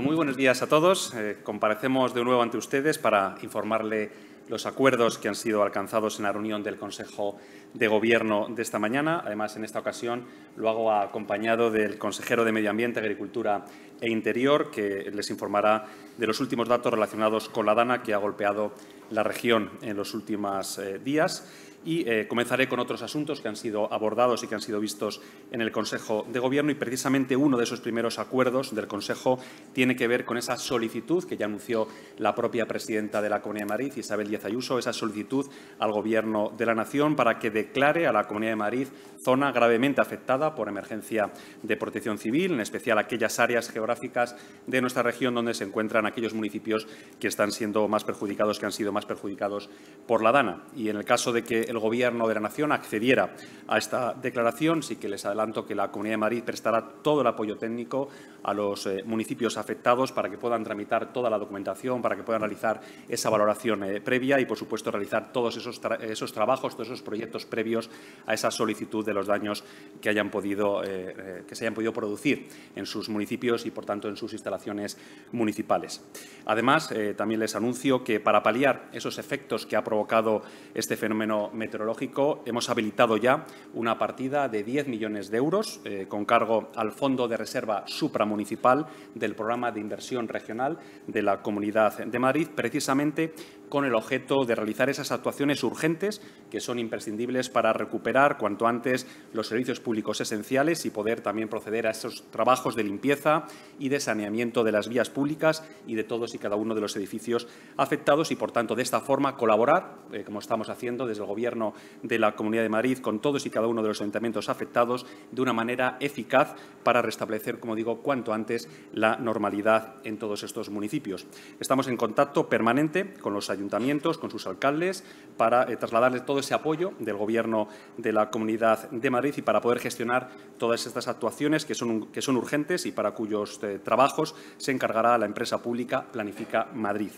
Muy buenos días a todos. Eh, comparecemos de nuevo ante ustedes para informarle los acuerdos que han sido alcanzados en la reunión del Consejo de Gobierno de esta mañana. Además, en esta ocasión lo hago acompañado del consejero de Medio Ambiente, Agricultura e Interior, que les informará de los últimos datos relacionados con la dana que ha golpeado la región en los últimos eh, días y eh, comenzaré con otros asuntos que han sido abordados y que han sido vistos en el Consejo de Gobierno y precisamente uno de esos primeros acuerdos del Consejo tiene que ver con esa solicitud que ya anunció la propia presidenta de la Comunidad de Madrid, Isabel Díaz Ayuso, esa solicitud al Gobierno de la Nación para que declare a la Comunidad de Madrid zona gravemente afectada por emergencia de protección civil, en especial aquellas áreas geográficas de nuestra región donde se encuentran aquellos municipios que están siendo más perjudicados, que han sido más perjudicados por la DANA. Y en el caso de que Gobierno de la Nación accediera a esta declaración. Sí que les adelanto que la Comunidad de Madrid prestará todo el apoyo técnico a los eh, municipios afectados para que puedan tramitar toda la documentación, para que puedan realizar esa valoración eh, previa y, por supuesto, realizar todos esos, esos trabajos, todos esos proyectos previos a esa solicitud de los daños que, hayan podido, eh, que se hayan podido producir en sus municipios y, por tanto, en sus instalaciones municipales. Además, también les anuncio que para paliar esos efectos que ha provocado este fenómeno meteorológico hemos habilitado ya una partida de 10 millones de euros eh, con cargo al Fondo de Reserva Supramunicipal del Programa de Inversión Regional de la Comunidad de Madrid, precisamente con el objeto de realizar esas actuaciones urgentes que son imprescindibles para recuperar cuanto antes los servicios públicos esenciales y poder también proceder a esos trabajos de limpieza y de saneamiento de las vías públicas y de todos y cada uno de los edificios afectados y, por tanto, de esta forma colaborar, eh, como estamos haciendo desde el Gobierno de la Comunidad de Madrid, con todos y cada uno de los ayuntamientos afectados de una manera eficaz para restablecer, como digo, cuanto antes la normalidad en todos estos municipios. Estamos en contacto permanente con los ayuntamientos ayuntamientos, con sus alcaldes, para eh, trasladarles todo ese apoyo del Gobierno de la Comunidad de Madrid y para poder gestionar todas estas actuaciones que son, que son urgentes y para cuyos eh, trabajos se encargará la empresa pública Planifica Madrid.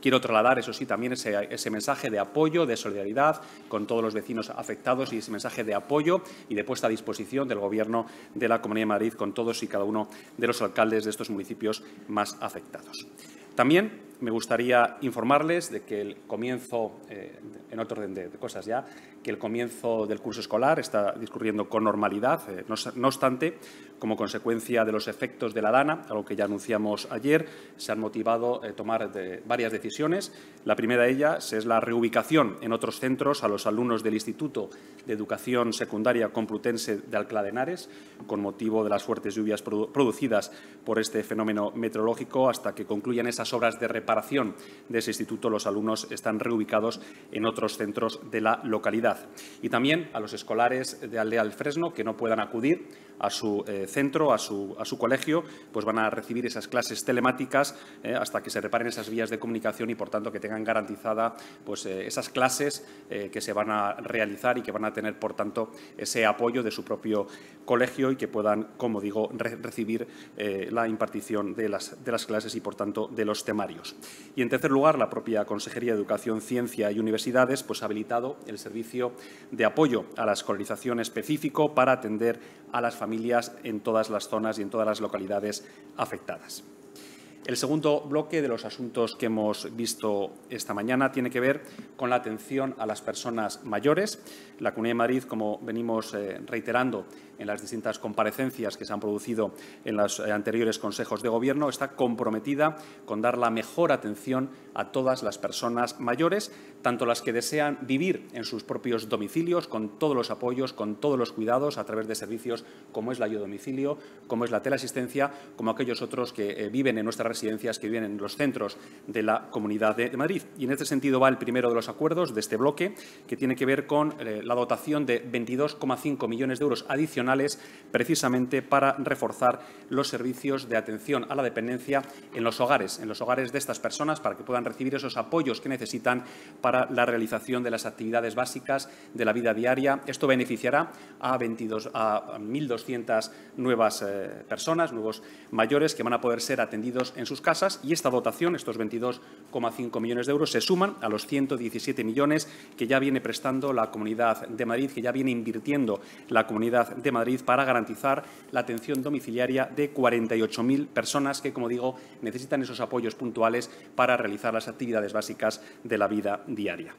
Quiero trasladar, eso sí, también ese, ese mensaje de apoyo, de solidaridad con todos los vecinos afectados y ese mensaje de apoyo y de puesta a disposición del Gobierno de la Comunidad de Madrid con todos y cada uno de los alcaldes de estos municipios más afectados. También me gustaría informarles de que el comienzo, eh, en otro orden de, cosas ya, que el comienzo del curso escolar está discurriendo con normalidad. Eh, no, obstante, como consecuencia de los efectos de la DANA, algo que ya anunciamos ayer, se han motivado eh, tomar varias decisiones. La primera de ellas es la reubicación en otros centros a los alumnos del Instituto de Educación Secundaria Complutense de Alcalá de Henares, con motivo de las fuertes lluvias producidas por este fenómeno meteorológico hasta que concluyan esas obras de reparación de ese instituto, los alumnos están reubicados en otros centros de la localidad. Y también a los escolares de Aldea del Fresno que no puedan acudir a su eh, centro, a su, a su, colegio, pues van a recibir esas clases telemáticas eh, hasta que se reparen esas vías de comunicación y, por tanto, que tengan garantizada pues, eh, esas clases que se van a realizar y que van a tener, por tanto, ese apoyo de su propio colegio y que puedan, como digo, recibir la impartición de las, de las clases y, por tanto, de los temarios. Y, en tercer lugar, la propia Consejería de Educación, Ciencia y Universidades pues, ha habilitado el servicio de apoyo a la escolarización específico para atender a las familias en todas las zonas y en todas las localidades afectadas. El segundo bloque de los asuntos que hemos visto esta mañana tiene que ver con la atención a las personas mayores. La Comunidad de Madrid, como venimos eh, reiterando en las distintas comparecencias que se han producido en los eh, anteriores consejos de Gobierno, está comprometida con dar la mejor atención a todas las personas mayores, tanto las que desean vivir en sus propios domicilios, con todos los apoyos, con todos los cuidados a través de servicios como es la ayuda a domicilio, como es la teleasistencia, como aquellos otros que eh, viven en nuestras residencias, que viven en los centros de la Comunidad de, Madrid. Y en este sentido va el primero de los acuerdos de este bloque, que tiene que ver con eh, la dotación de 22,5 millones de euros adicionales precisamente para reforzar los servicios de atención a la dependencia en los hogares, en los hogares de estas personas, para que puedan recibir esos apoyos que necesitan para la realización de las actividades básicas de la vida diaria. Esto beneficiará a, 1.200 nuevas eh, personas, nuevos mayores que van a poder ser atendidos en sus casas y esta dotación, estos 22,5 millones de euros, se suman a los 117 millones que ya viene prestando la Comunidad de Madrid, que ya viene invirtiendo la Comunidad de Madrid para garantizar la atención domiciliaria de 48.000 personas que, como digo, necesitan esos apoyos puntuales para realizar las actividades básicas de la vida diaria diaria.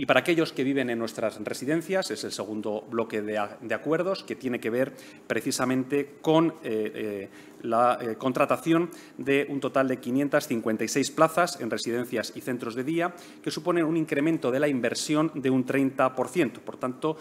Y para aquellos que viven en nuestras residencias, es el segundo bloque de, acuerdos que tiene que ver precisamente con eh, eh, la eh, contratación de un total de 556 plazas en residencias y centros de día, que suponen un incremento de la inversión de un 30%. Por tanto,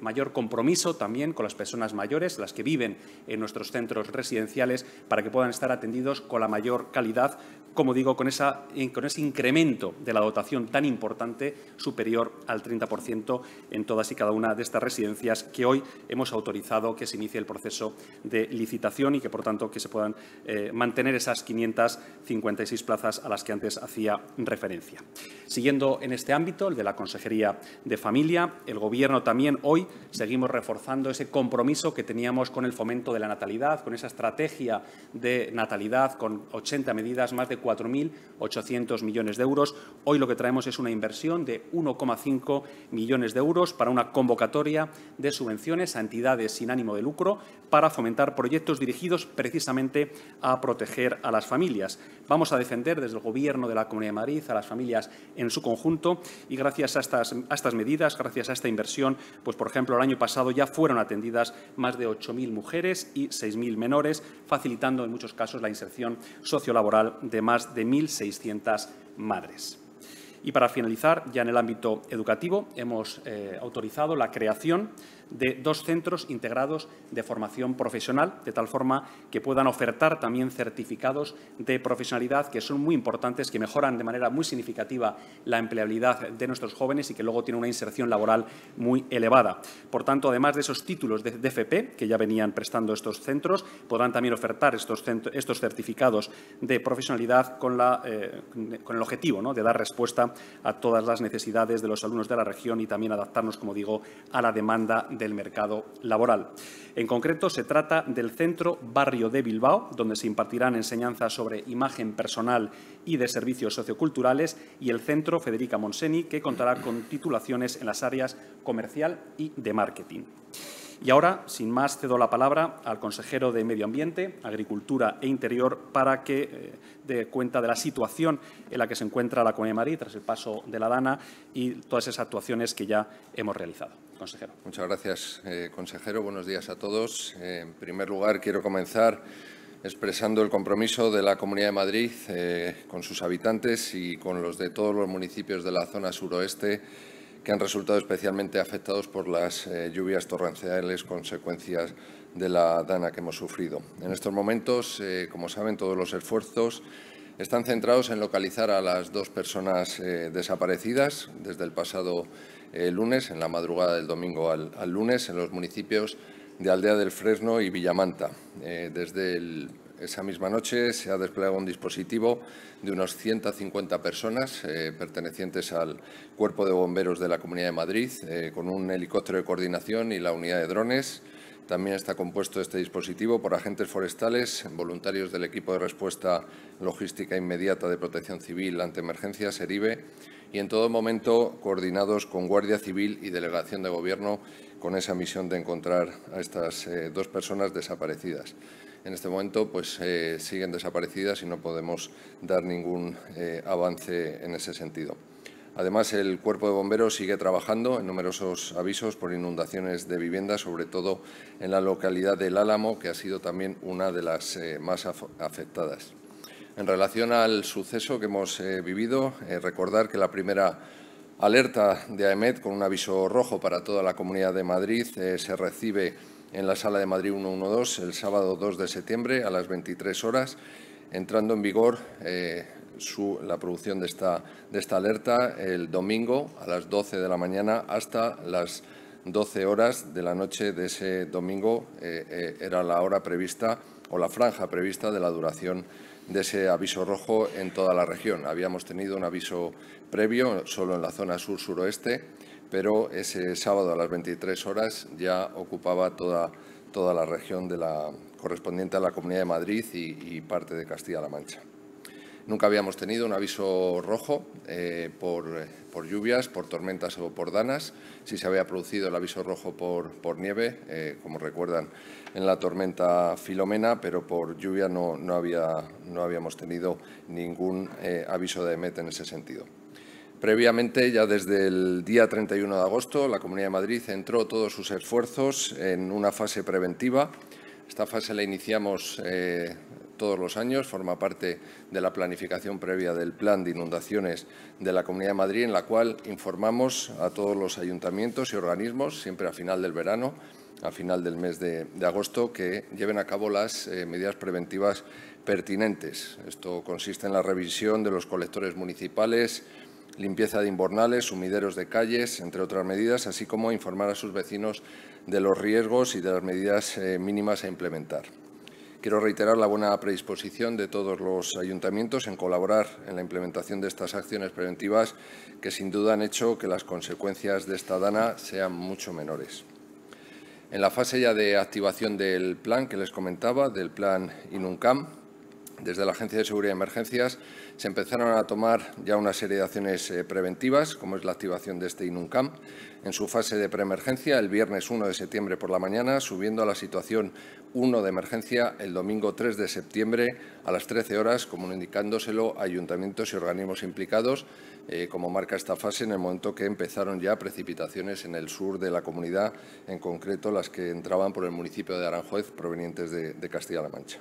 mayor compromiso también con las personas mayores, las que viven en nuestros centros residenciales, para que puedan estar atendidos con la mayor calidad, como digo, con, esa, con ese incremento de la dotación tan importante superior al 30% en todas y cada una de estas residencias que hoy hemos autorizado que se inicie el proceso de licitación y que, por tanto, que se puedan eh, mantener esas 556 plazas a las que antes hacía referencia. Siguiendo en este ámbito, el de la Consejería de Familia, el Gobierno también hoy seguimos reforzando ese compromiso que teníamos con el fomento de la natalidad, con esa estrategia de natalidad, con 80 medidas, más de 4.800 millones de euros. Hoy lo que traemos es una inversión de 1,5 millones de euros para una convocatoria de subvenciones a entidades sin ánimo de lucro para fomentar proyectos dirigidos precisamente a proteger a las familias. Vamos a defender desde el Gobierno de la Comunidad de Madrid a las familias en su conjunto y gracias a estas, medidas, gracias a esta inversión, pues por ejemplo el año pasado ya fueron atendidas más de 8.000 mujeres y 6.000 menores, facilitando en muchos casos la inserción sociolaboral de más de 1.600 madres. Y para finalizar, ya en el ámbito educativo, hemos eh, autorizado la creación de dos centros integrados de formación profesional, de tal forma que puedan ofertar también certificados de profesionalidad que son muy importantes, que mejoran de manera muy significativa la empleabilidad de nuestros jóvenes y que luego tienen una inserción laboral muy elevada. Por tanto, además de esos títulos de FP, que ya venían prestando estos centros, podrán también ofertar estos, estos certificados de profesionalidad con, la, eh, con el objetivo ¿no? de dar respuesta a todas las necesidades de los alumnos de la región y también adaptarnos, como digo, a la demanda del mercado laboral. En concreto, se trata del Centro Barrio de Bilbao, donde se impartirán enseñanzas sobre imagen personal y de servicios socioculturales, y el Centro Federica Monseni, que contará con titulaciones en las áreas comercial y de marketing. Y ahora, sin más, cedo la palabra al consejero de Medio Ambiente, Agricultura e Interior para que eh, dé cuenta de la situación en la que se encuentra la Comunidad de Madrid tras el paso de la Dana y todas esas actuaciones que ya hemos realizado. Muchas gracias, eh, consejero. Buenos días a todos. Eh, en primer lugar, quiero comenzar expresando el compromiso de la Comunidad de Madrid eh, con sus habitantes y con los de todos los municipios de la zona suroeste que han resultado especialmente afectados por las lluvias torrenciales consecuencias de la dana que hemos sufrido. En estos momentos, como saben, todos los esfuerzos están centrados en localizar a las dos personas eh, desaparecidas desde el pasado eh, lunes, en la madrugada del domingo al, lunes, en los municipios de Aldea del Fresno y Villamanta. Eh, desde esa misma noche se ha desplegado un dispositivo de unos 150 personas pertenecientes al Cuerpo de Bomberos de la Comunidad de Madrid, con un helicóptero de coordinación y la unidad de drones, también está compuesto este dispositivo por agentes forestales, voluntarios del equipo de respuesta logística inmediata de protección civil ante emergencias, ERIBE, y en todo momento coordinados con Guardia Civil y Delegación de Gobierno con esa misión de encontrar a estas eh, dos personas desaparecidas. En este momento pues, eh, siguen desaparecidas y no podemos dar ningún eh, avance en ese sentido. Además, el Cuerpo de Bomberos sigue trabajando en numerosos avisos por inundaciones de viviendas, sobre todo en la localidad del Álamo, que ha sido también una de las eh, más afectadas. En relación al suceso que hemos eh, vivido, eh, recordar que la primera alerta de AEMET con un aviso rojo para toda la Comunidad de Madrid se recibe en la Sala de Madrid 112 el sábado 2 de septiembre a las 23 horas, entrando en vigor la producción de esta, de esta alerta el domingo a las 12 de la mañana hasta las 12 horas de la noche de ese domingo eh, eh, era la hora prevista o la franja prevista de la duración de ese aviso rojo en toda la región. Habíamos tenido un aviso previo solo en la zona sur-suroeste, pero ese sábado a las 23 horas ya ocupaba toda, toda la región de la, correspondiente a la Comunidad de Madrid y parte de Castilla-La Mancha. Nunca habíamos tenido un aviso rojo eh, por, lluvias, por tormentas o por danas. Sí se había producido el aviso rojo por, por nieve, eh, como recuerdan, en la tormenta Filomena, pero por lluvia no, no, había, no habíamos tenido ningún eh, aviso de EMET en ese sentido. Previamente, ya desde el día 31 de agosto, la Comunidad de Madrid entró todos sus esfuerzos en una fase preventiva. Esta fase la iniciamos todos los años, forma parte de la planificación previa del Plan de Inundaciones de la Comunidad de Madrid, en la cual informamos a todos los ayuntamientos y organismos, siempre a final del verano, a final del mes de, agosto, que lleven a cabo las eh, medidas preventivas pertinentes. Esto consiste en la revisión de los colectores municipales, limpieza de inbornales, sumideros de calles, entre otras medidas, así como informar a sus vecinos de los riesgos y de las medidas eh, mínimas a implementar. Quiero reiterar la buena predisposición de todos los ayuntamientos en colaborar en la implementación de estas acciones preventivas que sin duda han hecho que las consecuencias de esta dana sean mucho menores. En la fase ya de activación del plan que les comentaba, del plan INUNCAM, desde la Agencia de Seguridad y Emergencias se empezaron a tomar ya una serie de acciones eh, preventivas, como es la activación de este INUNCAM, en su fase de preemergencia el viernes 1 de septiembre por la mañana, subiendo a la situación 1 de emergencia el domingo 3 de septiembre a las 13 horas, comunicándoselo a ayuntamientos y organismos implicados, eh, como marca esta fase en el momento que empezaron ya precipitaciones en el sur de la comunidad, en concreto las que entraban por el municipio de Aranjuez provenientes de Castilla-La Mancha.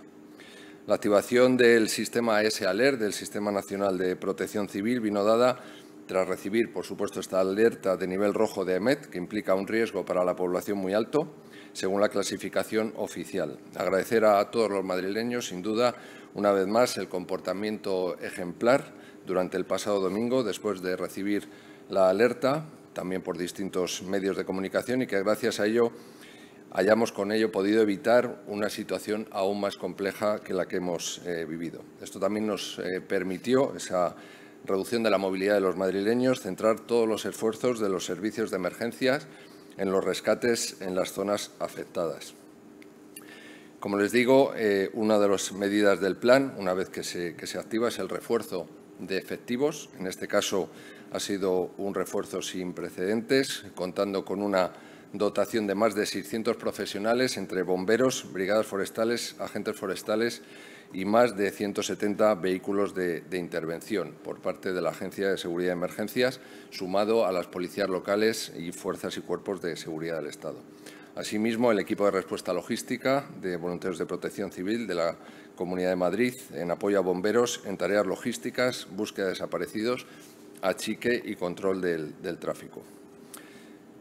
La activación del sistema S-Alert, del Sistema Nacional de Protección Civil, vino dada tras recibir, por supuesto, esta alerta de nivel rojo de EMET, que implica un riesgo para la población muy alto, según la clasificación oficial. Agradecer a todos los madrileños, sin duda, una vez más, el comportamiento ejemplar durante el pasado domingo, después de recibir la alerta, también por distintos medios de comunicación, y que gracias a ello hayamos con ello podido evitar una situación aún más compleja que la que hemos eh, vivido. Esto también nos eh, permitió esa reducción de la movilidad de los madrileños, centrar todos los esfuerzos de los servicios de emergencias en los rescates en las zonas afectadas. Como les digo, eh, una de las medidas del plan, una vez que se, que se activa, es el refuerzo de efectivos. En este caso ha sido un refuerzo sin precedentes, contando con una dotación de más de 600 profesionales entre bomberos, brigadas forestales, agentes forestales y más de 170 vehículos de, intervención por parte de la Agencia de Seguridad de Emergencias, sumado a las policías locales y fuerzas y cuerpos de seguridad del Estado. Asimismo, el equipo de respuesta logística de voluntarios de protección civil de la Comunidad de Madrid en apoyo a bomberos en tareas logísticas, búsqueda de desaparecidos, achique y control del tráfico.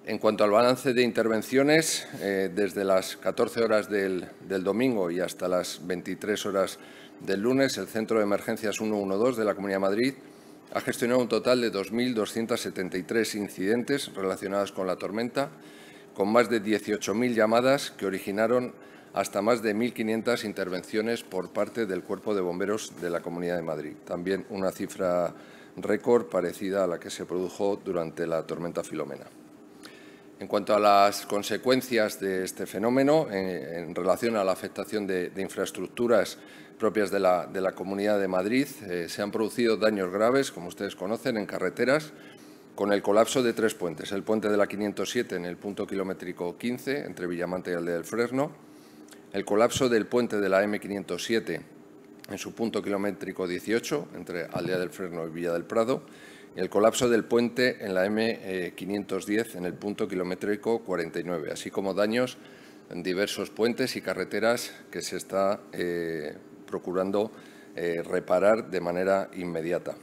En cuanto al balance de intervenciones, eh, desde las 14 horas del, del, domingo y hasta las 23 horas del lunes, el Centro de Emergencias 112 de la Comunidad de Madrid ha gestionado un total de 2.273 incidentes relacionados con la tormenta, con más de 18.000 llamadas que originaron hasta más de 1.500 intervenciones por parte del Cuerpo de Bomberos de la Comunidad de Madrid. También una cifra récord parecida a la que se produjo durante la tormenta Filomena. En cuanto a las consecuencias de este fenómeno en, relación a la afectación de, infraestructuras propias de la, Comunidad de Madrid, eh, se han producido daños graves, como ustedes conocen, en carreteras, con el colapso de tres puentes. El puente de la 507 en el punto kilométrico 15, entre Villamante y Aldea del Fresno, el colapso del puente de la M507 en su punto kilométrico 18, entre Aldea del Fresno y Villa del Prado, el colapso del puente en la M510 en el punto kilométrico 49, así como daños en diversos puentes y carreteras que se está eh, procurando eh, reparar de manera inmediata.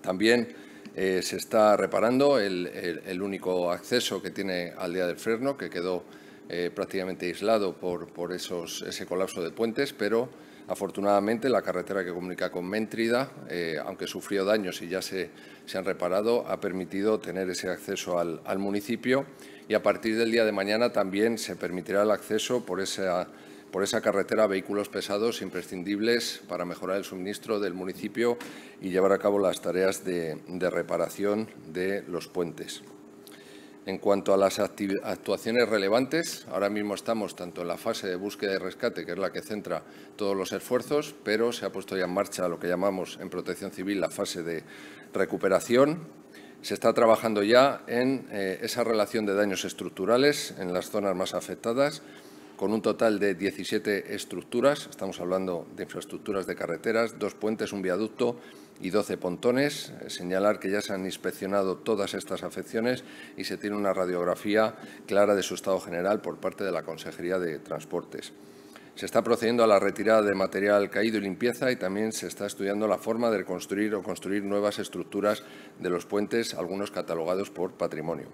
También eh, se está reparando el, único acceso que tiene Aldea del Fresno, que quedó prácticamente aislado por, ese colapso de puentes, pero Afortunadamente, la carretera que comunica con Méntrida, eh, aunque sufrió daños y ya se, han reparado, ha permitido tener ese acceso al, municipio y a partir del día de mañana también se permitirá el acceso por esa, carretera a vehículos pesados imprescindibles para mejorar el suministro del municipio y llevar a cabo las tareas de reparación de los puentes. En cuanto a las actuaciones relevantes, ahora mismo estamos tanto en la fase de búsqueda y rescate, que es la que centra todos los esfuerzos, pero se ha puesto ya en marcha lo que llamamos en protección civil la fase de recuperación. Se está trabajando ya en eh, esa relación de daños estructurales en las zonas más afectadas, con un total de 17 estructuras. Estamos hablando de infraestructuras de carreteras, dos puentes, un viaducto, y 12 pontones. Eh, señalar que ya se han inspeccionado todas estas afecciones y se tiene una radiografía clara de su estado general por parte de la Consejería de Transportes. Se está procediendo a la retirada de material caído y limpieza y también se está estudiando la forma de reconstruir o construir nuevas estructuras de los puentes, algunos catalogados por patrimonio.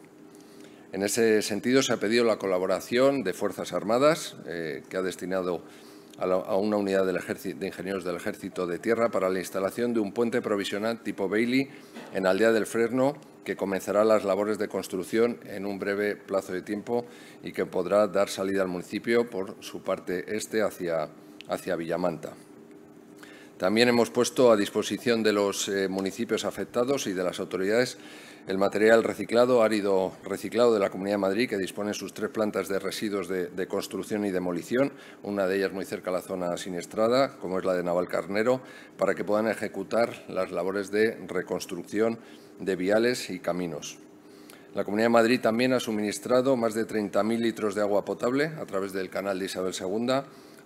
En ese sentido, se ha pedido la colaboración de Fuerzas Armadas, eh, que ha destinado a, una unidad de ingenieros del Ejército de Tierra para la instalación de un puente provisional tipo Bailey en Aldea del Fresno, que comenzará las labores de construcción en un breve plazo de tiempo y que podrá dar salida al municipio por su parte este hacia, hacia Villamanta. También hemos puesto a disposición de los eh, municipios afectados y de las autoridades el material reciclado, árido reciclado de la Comunidad de Madrid, que dispone de sus tres plantas de residuos de, construcción y demolición, una de ellas muy cerca a la zona siniestrada, como es la de Navalcarnero, para que puedan ejecutar las labores de reconstrucción de viales y caminos. La Comunidad de Madrid también ha suministrado más de 30.000 litros de agua potable a través del canal de Isabel II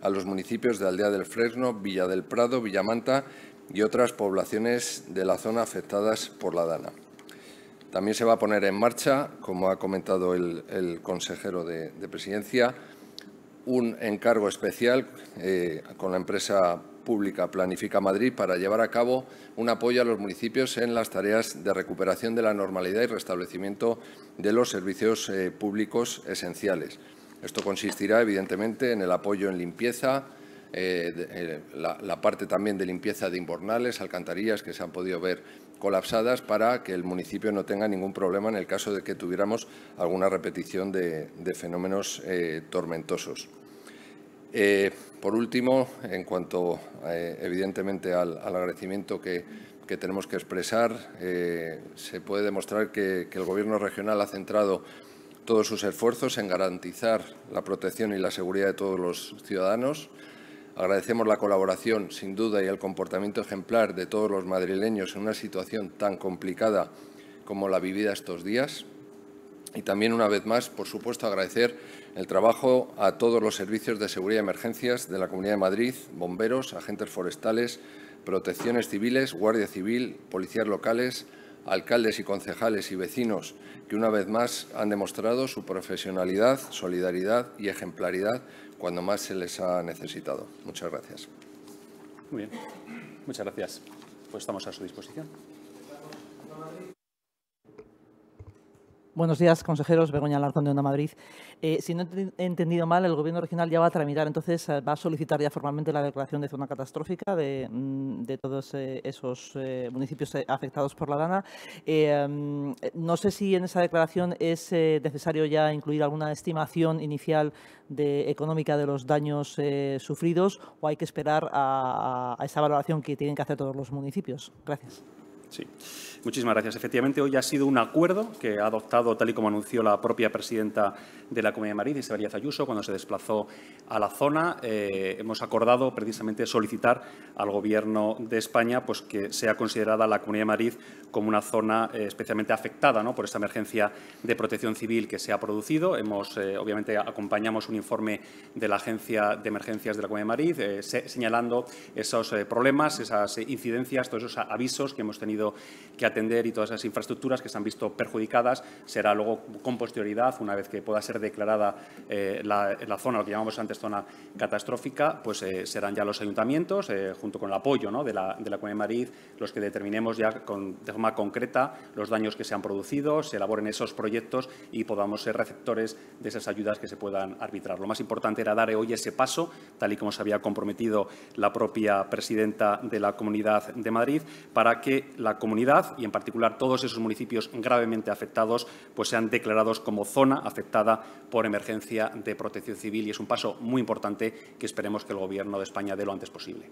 a los municipios de Aldea del Fresno, Villa del Prado, Villamanta y otras poblaciones de la zona afectadas por la dana. También se va a poner en marcha, como ha comentado el, consejero de, Presidencia, un encargo especial eh, con la empresa pública Planifica Madrid para llevar a cabo un apoyo a los municipios en las tareas de recuperación de la normalidad y restablecimiento de los servicios eh, públicos esenciales. Esto consistirá, evidentemente, en el apoyo en limpieza, eh, la, la parte también de limpieza de inbornales, alcantarillas que se han podido ver colapsadas para que el municipio no tenga ningún problema en el caso de que tuviéramos alguna repetición de, fenómenos eh, tormentosos. Eh, por último, en cuanto eh, evidentemente al, agradecimiento que, tenemos que expresar, se puede demostrar que el Gobierno regional ha centrado todos sus esfuerzos en garantizar la protección y la seguridad de todos los ciudadanos, Agradecemos la colaboración, sin duda, y el comportamiento ejemplar de todos los madrileños en una situación tan complicada como la vivida estos días. Y también, una vez más, por supuesto, agradecer el trabajo a todos los servicios de seguridad y emergencias de la Comunidad de Madrid, bomberos, agentes forestales, protecciones civiles, guardia civil, policías locales, alcaldes y concejales y vecinos que una vez más han demostrado su profesionalidad, solidaridad y ejemplaridad cuando más se les ha necesitado. Muchas gracias. Muy bien, muchas gracias. Pues estamos a su disposición. Buenos días, consejeros. Begoña Larzón de Onda Madrid. Eh, si no he entendido mal, el Gobierno regional ya va a tramitar, entonces eh, va a solicitar ya formalmente la declaración de zona catastrófica de, mm, todos eh, esos municipios afectados por la dana. Mm, no sé si en esa declaración es necesario ya incluir alguna estimación inicial de, económica de los daños sufridos o hay que esperar a esa valoración que tienen que hacer todos los municipios. Gracias. Sí. Muchísimas gracias. Efectivamente, hoy ha sido un acuerdo que ha adoptado, tal y como anunció la propia presidenta de la Comunidad de Madrid, Isabel Ayuso, cuando se desplazó a la zona. Eh, hemos acordado precisamente solicitar al Gobierno de España pues, que sea considerada la Comunidad de Madrid como una zona eh, especialmente afectada por esta emergencia de protección civil que se ha producido. Hemos, eh, obviamente, acompañamos un informe de la Agencia de Emergencias de la Comunidad de Madrid señalando esos problemas, esas incidencias, todos esos avisos que hemos tenido que atender y todas esas infraestructuras que se han visto perjudicadas será luego con posterioridad, una vez que pueda ser declarada eh, la, zona, lo que llamamos antes zona catastrófica, pues eh, serán ya los ayuntamientos, eh, junto con el apoyo de, la, de la Comunidad de Madrid, los que determinemos ya con, de forma concreta los daños que se han producido, se elaboren esos proyectos y podamos ser receptores de esas ayudas que se puedan arbitrar. Lo más importante era dar hoy ese paso, tal y como se había comprometido la propia presidenta de la Comunidad de Madrid, para que la la comunidad y, en particular, todos esos municipios gravemente afectados pues, sean declarados como zona afectada por emergencia de protección civil y es un paso muy importante que esperemos que el Gobierno de España dé lo antes posible.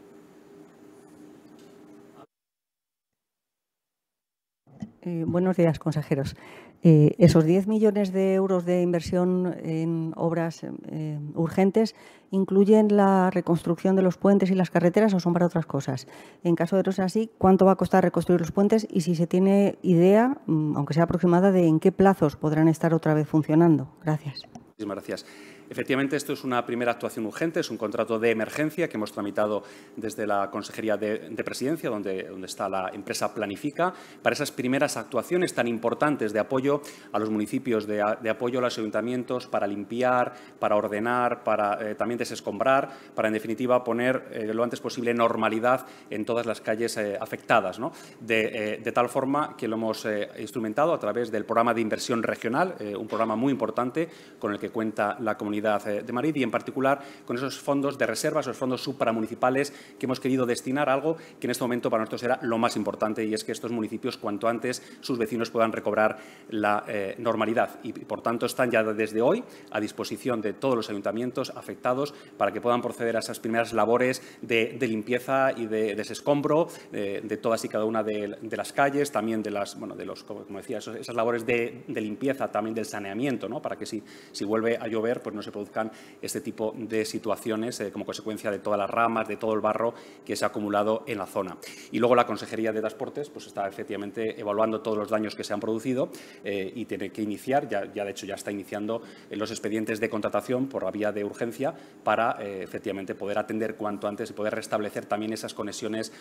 Eh, buenos días, consejeros. Eh, esos 10 millones de euros de inversión en obras eh, urgentes incluyen la reconstrucción de los puentes y las carreteras o son para otras cosas. En caso de no ser así, ¿cuánto va a costar reconstruir los puentes y si se tiene idea, mm, aunque sea aproximada, de en qué plazos podrán estar otra vez funcionando? Gracias. gracias. Efectivamente, esto es una primera actuación urgente, es un contrato de emergencia que hemos tramitado desde la Consejería de, Presidencia, donde, donde está la empresa Planifica, para esas primeras actuaciones tan importantes de apoyo a los municipios, de, apoyo a los ayuntamientos para limpiar, para ordenar, para eh, también desescombrar, para en definitiva poner eh, lo antes posible normalidad en todas las calles eh, afectadas, de, tal forma que lo hemos instrumentado a través del programa de inversión regional, un programa muy importante con el que cuenta la comunidad eh, de Madrid y, en particular, con esos fondos de reserva, esos fondos supramunicipales que hemos querido destinar algo que en este momento para nosotros era lo más importante y es que estos municipios, cuanto antes, sus vecinos puedan recobrar la eh, normalidad y, por tanto, están ya desde hoy a disposición de todos los ayuntamientos afectados para que puedan proceder a esas primeras labores de, limpieza y de desescombro de, eh, de, todas y cada una de, las calles, también de las, bueno, de los, como decía, esas labores de, limpieza, también del saneamiento, ¿no? para que si, si vuelve a llover, pues no se produzcan este tipo de situaciones eh, como consecuencia de todas las ramas, de todo el barro que se ha acumulado en la zona. Y luego la Consejería de Transportes pues, está efectivamente evaluando todos los daños que se han producido eh, y tiene que iniciar, ya, ya, de hecho ya está iniciando eh, los expedientes de contratación por vía de urgencia para efectivamente poder atender cuanto antes y poder restablecer también esas conexiones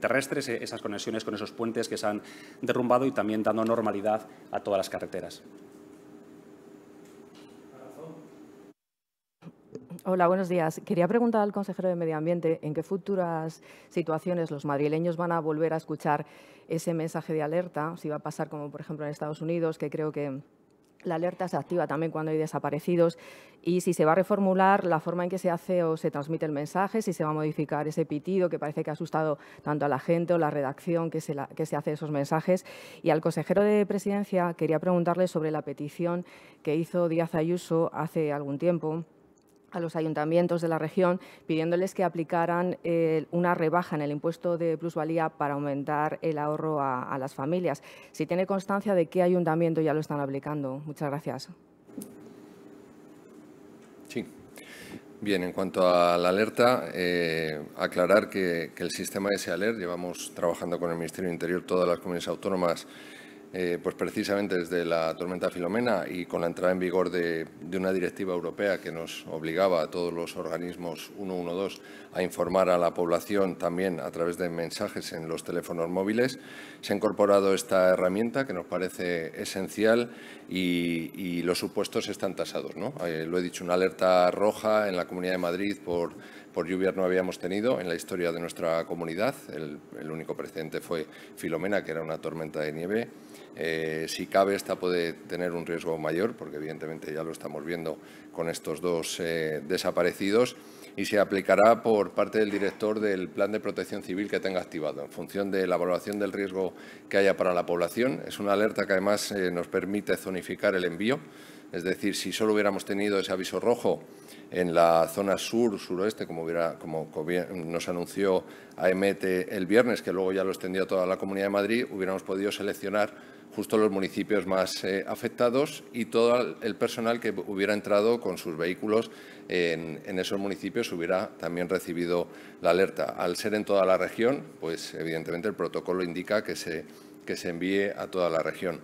terrestres, esas conexiones con esos puentes que se han derrumbado y también dando normalidad a todas las carreteras. Hola, buenos días. Quería preguntar al consejero de Medio Ambiente en qué futuras situaciones los madrileños van a volver a escuchar ese mensaje de alerta, si va a pasar como por ejemplo en Estados Unidos, que creo que la alerta se activa también cuando hay desaparecidos y si se va a reformular la forma en que se hace o se transmite el mensaje, si se va a modificar ese pitido que parece que ha asustado tanto a la gente o la redacción que se, la, que se hace esos mensajes. Y al consejero de Presidencia quería preguntarle sobre la petición que hizo Díaz Ayuso hace algún tiempo a los ayuntamientos de la región pidiéndoles que aplicaran eh, una rebaja en el impuesto de plusvalía para aumentar el ahorro a, las familias. Si tiene constancia de qué ayuntamiento ya lo están aplicando. Muchas gracias. Sí. Bien, en cuanto a la alerta, eh, aclarar que, el sistema de alert, llevamos trabajando con el Ministerio del Interior todas las comunidades autónomas eh, pues precisamente desde la tormenta Filomena y con la entrada en vigor de, una directiva europea que nos obligaba a todos los organismos 112 a informar a la población también a través de mensajes en los teléfonos móviles, se ha incorporado esta herramienta que nos parece esencial y, los supuestos están tasados. ¿no? Eh, lo he dicho, una alerta roja en la Comunidad de Madrid por por lluvias no habíamos tenido en la historia de nuestra comunidad. El, único precedente fue Filomena, que era una tormenta de nieve. Eh, si cabe, esta puede tener un riesgo mayor, porque evidentemente ya lo estamos viendo con estos dos eh, desaparecidos, y se aplicará por parte del director del plan de protección civil que tenga activado, en función de la valoración del riesgo que haya para la población. Es una alerta que además eh, nos permite zonificar el envío, es decir, si solo hubiéramos tenido ese aviso rojo, en la zona sur-suroeste, como, como, nos anunció AMT el viernes, que luego ya lo extendió a toda la Comunidad de Madrid, hubiéramos podido seleccionar justo los municipios más eh, afectados y todo el personal que hubiera entrado con sus vehículos en, esos municipios hubiera también recibido la alerta. Al ser en toda la región, pues evidentemente el protocolo indica que que se envíe a toda la región.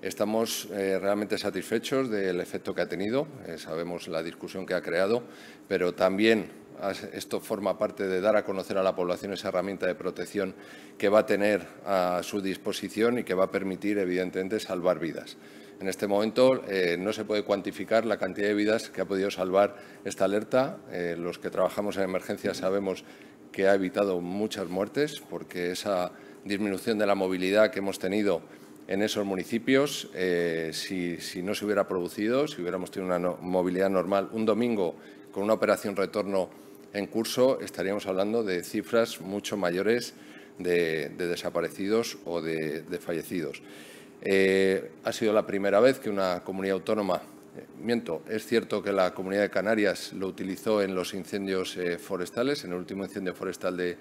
Estamos eh, realmente satisfechos del efecto que ha tenido, eh, sabemos la discusión que ha creado, pero también esto forma parte de dar a conocer a la población esa herramienta de protección que va a tener a su disposición y que va a permitir, evidentemente, salvar vidas. En este momento eh, no se puede cuantificar la cantidad de vidas que ha podido salvar esta alerta. los que trabajamos en emergencias sabemos que ha evitado muchas muertes porque esa disminución de la movilidad que hemos tenido en esos municipios. Eh, si, no se hubiera producido, si hubiéramos tenido una movilidad normal un domingo con una operación retorno en curso, estaríamos hablando de cifras mucho mayores de, desaparecidos o de, fallecidos. Eh, ha sido la primera vez que una comunidad autónoma miento, es cierto que la Comunidad de Canarias lo utilizó en los incendios eh, forestales, en el último incendio forestal de,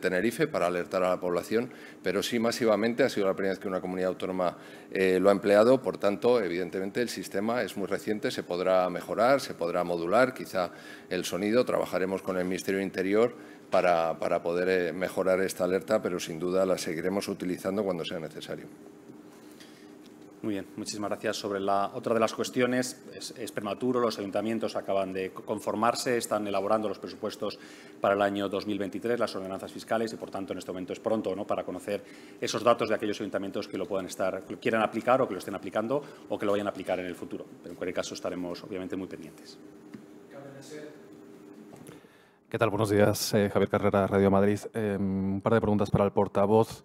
Tenerife, para alertar a la población, pero sí masivamente ha sido la primera vez que una comunidad autónoma eh, lo ha empleado. Por tanto, evidentemente, el sistema es muy reciente, se podrá mejorar, se podrá modular, quizá el sonido. Trabajaremos con el Ministerio Interior para, poder eh, mejorar esta alerta, pero sin duda la seguiremos utilizando cuando sea necesario. Muy bien, muchísimas gracias. Sobre la otra de las cuestiones, es, prematuro, los ayuntamientos acaban de conformarse, están elaborando los presupuestos para el año 2023, las ordenanzas fiscales, y por tanto en este momento es pronto ¿no? para conocer esos datos de aquellos ayuntamientos que lo puedan estar, que quieran aplicar o que lo estén aplicando o que lo vayan a aplicar en el futuro. Pero en cualquier caso estaremos obviamente muy pendientes. ¿Qué tal? Buenos días. Eh, Javier Carrera, Radio Madrid. Eh, un par de preguntas para el portavoz.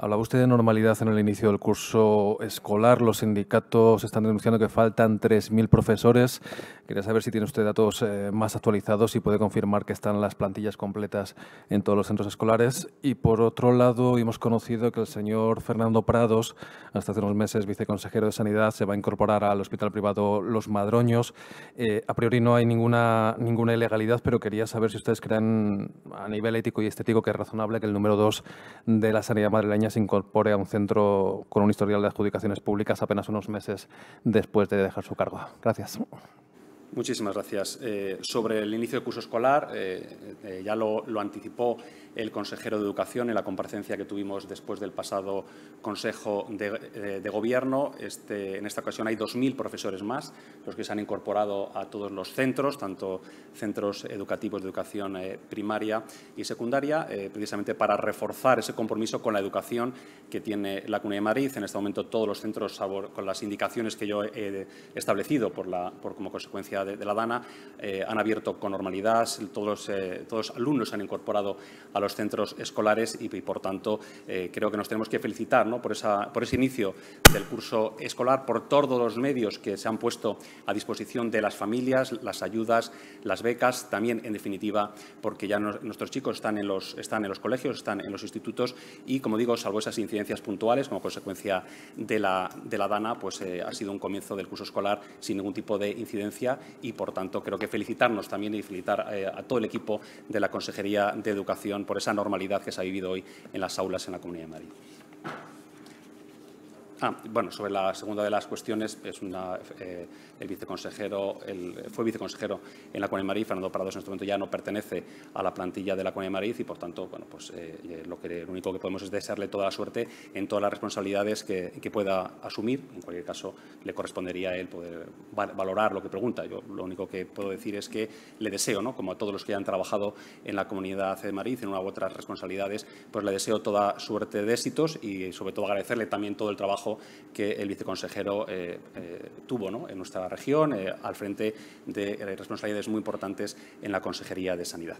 Hablaba usted de normalidad en el inicio del curso escolar. Los sindicatos están denunciando que faltan 3.000 profesores. Quería saber si tiene usted datos eh, más actualizados y puede confirmar que están las plantillas completas en todos los centros escolares. Y por otro lado, hemos conocido que el señor Fernando Prados, hasta hace unos meses viceconsejero de Sanidad, se va a incorporar al Hospital Privado Los Madroños. Eh, a priori no hay ninguna, ninguna ilegalidad, pero quería saber si ustedes creen a nivel ético y estético que es razonable que el número 2 de la sanidad madrileña se incorpore a un centro con un historial de adjudicaciones públicas apenas unos meses después de dejar su cargo. Gracias. Muchísimas gracias. Eh, sobre el inicio del curso escolar, eh, eh, ya lo anticipó el consejero de Educación en la comparecencia que tuvimos después del pasado Consejo de, eh, Gobierno. Este, en esta ocasión hay 2.000 profesores más, los que se han incorporado a todos los centros, tanto centros educativos de educación eh, primaria y secundaria, eh, precisamente para reforzar ese compromiso con la educación que tiene la Comunidad de Madrid. En este momento todos los centros, con las indicaciones que yo he establecido por la, por, como consecuencia de, la DANA, han abierto con normalidad, todos los, todos alumnos se han incorporado a los centros escolares y, por tanto, eh, creo que nos tenemos que felicitar ¿no? por, esa, por ese inicio del curso escolar, por todos los medios que se han puesto a disposición de las familias, las ayudas, las becas, también, en definitiva, porque ya nuestros chicos están en, los, están en los colegios, están en los institutos y, como digo, salvo esas incidencias puntuales como consecuencia de la, de la DANA, pues eh, ha sido un comienzo del curso escolar sin ningún tipo de incidencia y, por tanto, creo que felicitarnos también y felicitar eh, a todo el equipo de la Consejería de Educación por esa normalidad que se ha vivido hoy en las aulas en la Comunidad de Madrid. Ah, bueno, sobre la segunda de las cuestiones, es una, eh, el viceconsejero, fue viceconsejero en la de Madrid, Fernando Prados en este momento ya no pertenece a la plantilla de la de Mariz y por tanto, bueno, pues eh, eh, lo, lo único que podemos es desearle toda la suerte en todas las responsabilidades que, pueda asumir. En cualquier caso, le correspondería a él poder valorar lo que pregunta. Yo lo único que puedo decir es que le deseo, ¿no? como a todos los que han trabajado en la Comunidad de Madrid, en una u otras responsabilidades, pues le deseo toda suerte de éxitos y sobre todo agradecerle también todo el trabajo que el viceconsejero eh, eh, tuvo en nuestra región eh, al frente de responsabilidades muy importantes en la Consejería de Sanidad.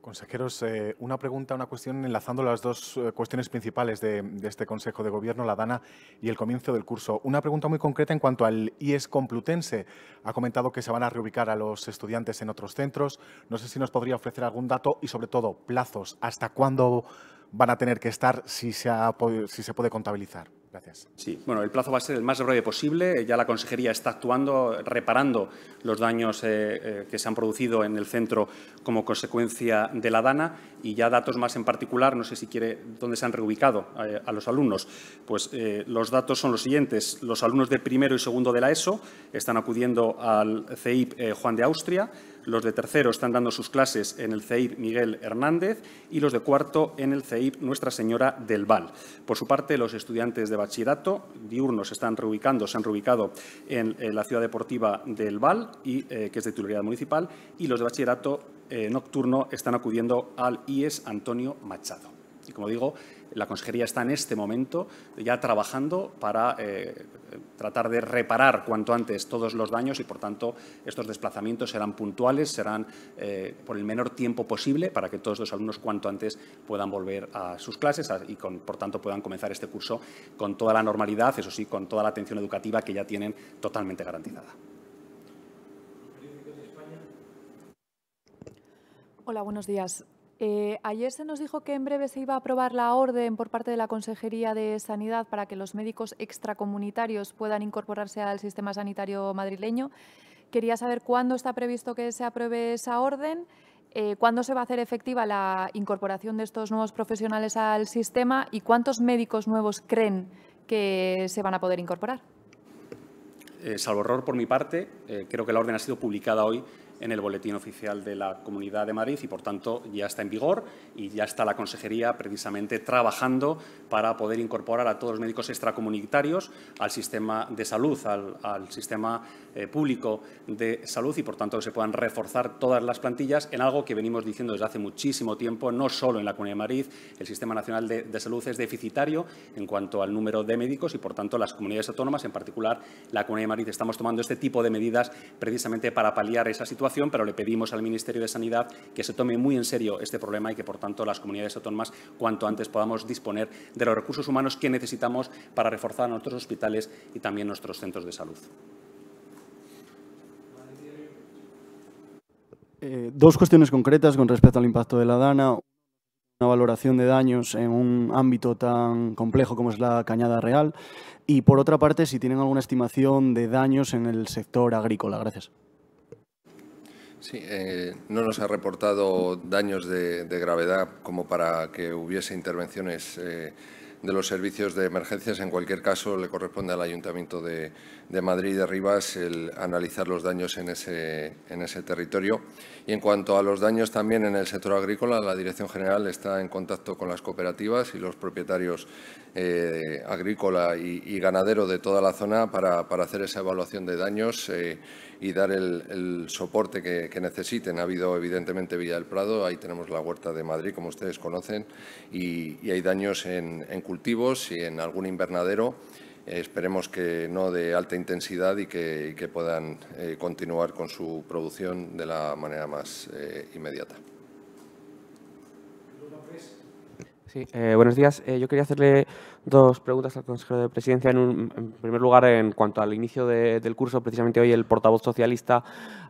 Consejeros, una pregunta, una cuestión enlazando las dos cuestiones principales de, de, este Consejo de Gobierno, la DANA y el comienzo del curso. Una pregunta muy concreta en cuanto al IES Complutense. Ha comentado que se van a reubicar a los estudiantes en otros centros. No sé si nos podría ofrecer algún dato y, sobre todo, plazos. ¿Hasta cuándo van a tener que estar si se, puede contabilizar? Gracias. Sí, bueno, el plazo va a ser el más breve posible. Ya la consejería está actuando, reparando los daños eh, eh, que se han producido en el centro como consecuencia de la DANA y ya datos más en particular, no sé si quiere, dónde se han reubicado eh, a los alumnos. Pues los datos son los siguientes. Los alumnos de primero y segundo de la ESO están acudiendo al CEIP Juan de Austria los de tercero están dando sus clases en el CEIP Miguel Hernández y los de cuarto en el CEIP Nuestra Señora del Val. Por su parte, los estudiantes de bachillerato diurnos están reubicando, se han reubicado en, eh, la ciudad deportiva del Val, y, eh, que es de titularidad municipal, y los de bachillerato eh, nocturno están acudiendo al IES Antonio Machado. Y como digo, la consejería está en este momento ya trabajando para eh, tratar de reparar cuanto antes todos los daños y, por tanto, estos desplazamientos serán puntuales, serán eh, por el menor tiempo posible para que todos los alumnos cuanto antes puedan volver a sus clases y, con, por tanto, puedan comenzar este curso con toda la normalidad, eso sí, con toda la atención educativa que ya tienen totalmente garantizada. Hola, buenos días. Eh, ayer se nos dijo que en breve se iba a aprobar la orden por parte de la Consejería de Sanidad para que los médicos extracomunitarios puedan incorporarse al sistema sanitario madrileño. Quería saber cuándo está previsto que se apruebe esa orden, eh, cuándo se va a hacer efectiva la incorporación de estos nuevos profesionales al sistema y cuántos médicos nuevos creen que se van a poder incorporar. Eh, salvo error por mi parte, creo que la orden ha sido publicada hoy en el Boletín Oficial de la Comunidad de Madrid y, por tanto, ya está en vigor y ya está la Consejería precisamente trabajando para poder incorporar a todos los médicos extracomunitarios al sistema de salud, al, sistema eh, público de salud y, por tanto, que se puedan reforzar todas las plantillas en algo que venimos diciendo desde hace muchísimo tiempo, no solo en la Comunidad de Madrid. El Sistema Nacional de, de Salud es deficitario en cuanto al número de médicos y, por tanto, las comunidades autónomas, en particular la Comunidad de Madrid, estamos tomando este tipo de medidas precisamente para paliar esa situación pero le pedimos al Ministerio de Sanidad que se tome muy en serio este problema y que, por tanto, las comunidades autónomas cuanto antes podamos disponer de los recursos humanos que necesitamos para reforzar nuestros hospitales y también nuestros centros de salud. Eh, dos cuestiones concretas con respecto al impacto de la DANA una valoración de daños en un ámbito tan complejo como es la Cañada Real y por otra parte si tienen alguna estimación de daños en el sector agrícola. Gracias. Sí, eh, no nos ha reportado daños de, gravedad como para que hubiese intervenciones eh, de los servicios de emergencias. En cualquier caso, le corresponde al Ayuntamiento de, Madrid Madrid de Rivas el analizar los daños en ese territorio. Y en cuanto a los daños también en el sector agrícola, la Dirección General está en contacto con las cooperativas y los propietarios eh, agrícola y, ganadero de toda la zona para, hacer esa evaluación de daños eh, y dar el, soporte que, necesiten. Ha habido, evidentemente, Villa del Prado, ahí tenemos la huerta de Madrid, como ustedes conocen, y, hay daños en cultivos y en algún invernadero esperemos que no de alta intensidad y que, puedan eh, continuar con su producción de la manera más eh, inmediata. Eh, buenos días. yo quería hacerle Dos preguntas al consejero de presidencia. En, primer lugar, en cuanto al inicio del curso, precisamente hoy el portavoz socialista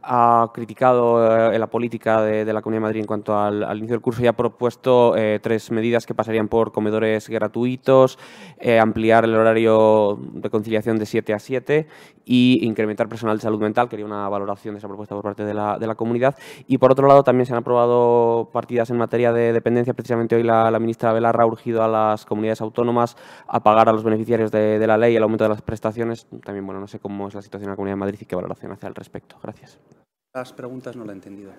ha criticado eh, la política de, la Comunidad de Madrid en cuanto al, inicio del curso y ha propuesto eh, tres medidas que pasarían por comedores gratuitos, eh, ampliar el horario de conciliación de 7 a 7 y incrementar personal de salud mental. Quería una valoración de esa propuesta por parte de la, comunidad. Y por otro lado, también se han aprobado partidas en materia de dependencia. Precisamente hoy la, ministra Velarra ha urgido a las comunidades autónomas a pagar a los beneficiarios de, la ley el aumento de las prestaciones. También, bueno, no sé cómo es la situación en la Comunidad de Madrid y qué valoración hace al respecto. Gracias. Las preguntas no la he entendido.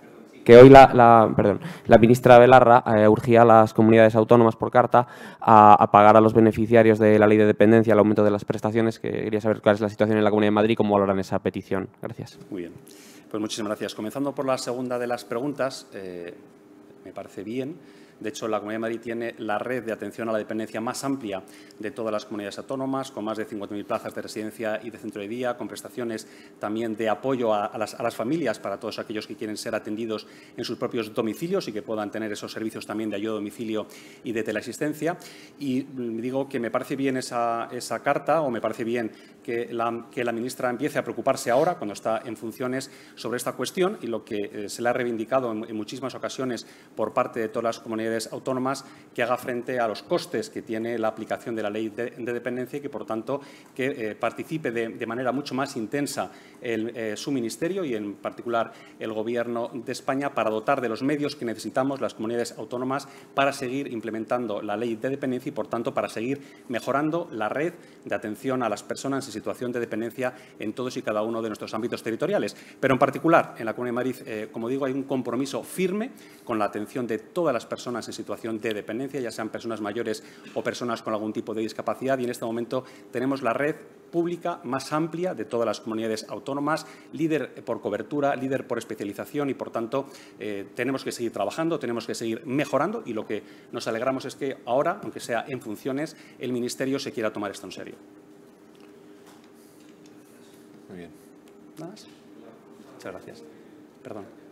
Que hoy la, perdón, la ministra Belarra eh, urgía a las comunidades autónomas por carta a, pagar a los beneficiarios de la ley de dependencia el aumento de las prestaciones. Que quería saber cuál es la situación en la Comunidad de Madrid y cómo valoran esa petición. Gracias. Muy bien. Pues muchísimas gracias. Comenzando por la segunda de las preguntas, eh, me parece bien de hecho, la Comunidad de Madrid tiene la red de atención a la dependencia más amplia de todas las comunidades autónomas, con más de 50.000 plazas de residencia y de centro de día, con prestaciones también de apoyo a, las, familias para todos aquellos que quieren ser atendidos en sus propios domicilios y que puedan tener esos servicios también de ayuda a domicilio y de teleasistencia. Y mm, digo que me parece bien esa, esa carta o me parece bien que la, que la, ministra empiece a preocuparse ahora, cuando está en funciones, sobre esta cuestión y lo que eh, se le ha reivindicado en muchísimas ocasiones por parte de todas las comunidades autónomas que haga frente a los costes que tiene la aplicación de la ley de, dependencia y que, por tanto, que eh, participe de, manera mucho más intensa el, eh, su ministerio y, en particular, el Gobierno de España para dotar de los medios que necesitamos las comunidades autónomas para seguir implementando la ley de dependencia y, por tanto, para seguir mejorando la red de atención a las personas en situación de dependencia en todos y cada uno de nuestros ámbitos territoriales. Pero, en particular, en la Comunidad de Madrid, eh, como digo, hay un compromiso firme con la atención de todas las personas en situación de dependencia, ya sean personas mayores o personas con algún tipo de discapacidad. Y en este momento tenemos la red pública más amplia de todas las comunidades autónomas, líder por cobertura, líder por especialización y, por tanto, eh, tenemos que seguir trabajando, tenemos que seguir mejorando y lo que nos alegramos es que ahora, aunque sea en funciones, el Ministerio se quiera tomar esto en serio. Muy bien. Muchas gracias. Perdón.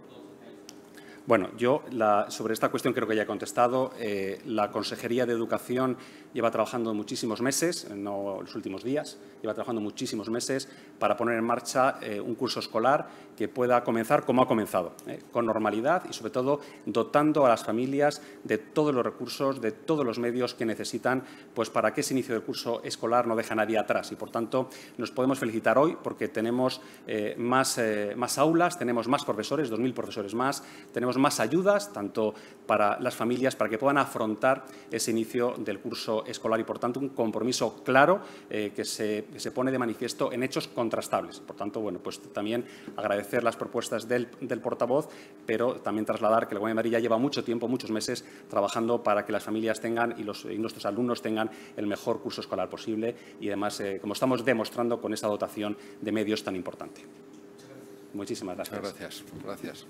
Bueno, yo sobre esta cuestión creo que ya he contestado. Eh, la Consejería de Educación lleva trabajando muchísimos meses, no los últimos días, lleva trabajando muchísimos meses para poner en marcha eh, un curso escolar que pueda comenzar como ha comenzado, eh, con normalidad y sobre todo dotando a las familias de todos los recursos, de todos los medios que necesitan pues, para que ese inicio del curso escolar no deje a nadie atrás. Y por tanto nos podemos felicitar hoy porque tenemos eh, más, más aulas, tenemos más profesores, 2.000 profesores más, tenemos más ayudas, tanto para las familias, para que puedan afrontar ese inicio del curso escolar y por tanto un compromiso claro que se, se, pone de manifiesto en hechos con contrastables. Por tanto, bueno, pues también agradecer las propuestas del, portavoz, pero también trasladar que el Gobierno de Madrid ya lleva mucho tiempo, muchos meses, trabajando para que las familias tengan y, los, nuestros alumnos tengan el mejor curso escolar posible y además, eh, como estamos demostrando con esta dotación de medios tan importante. Muchísimas gracias. Muchas gracias. gracias.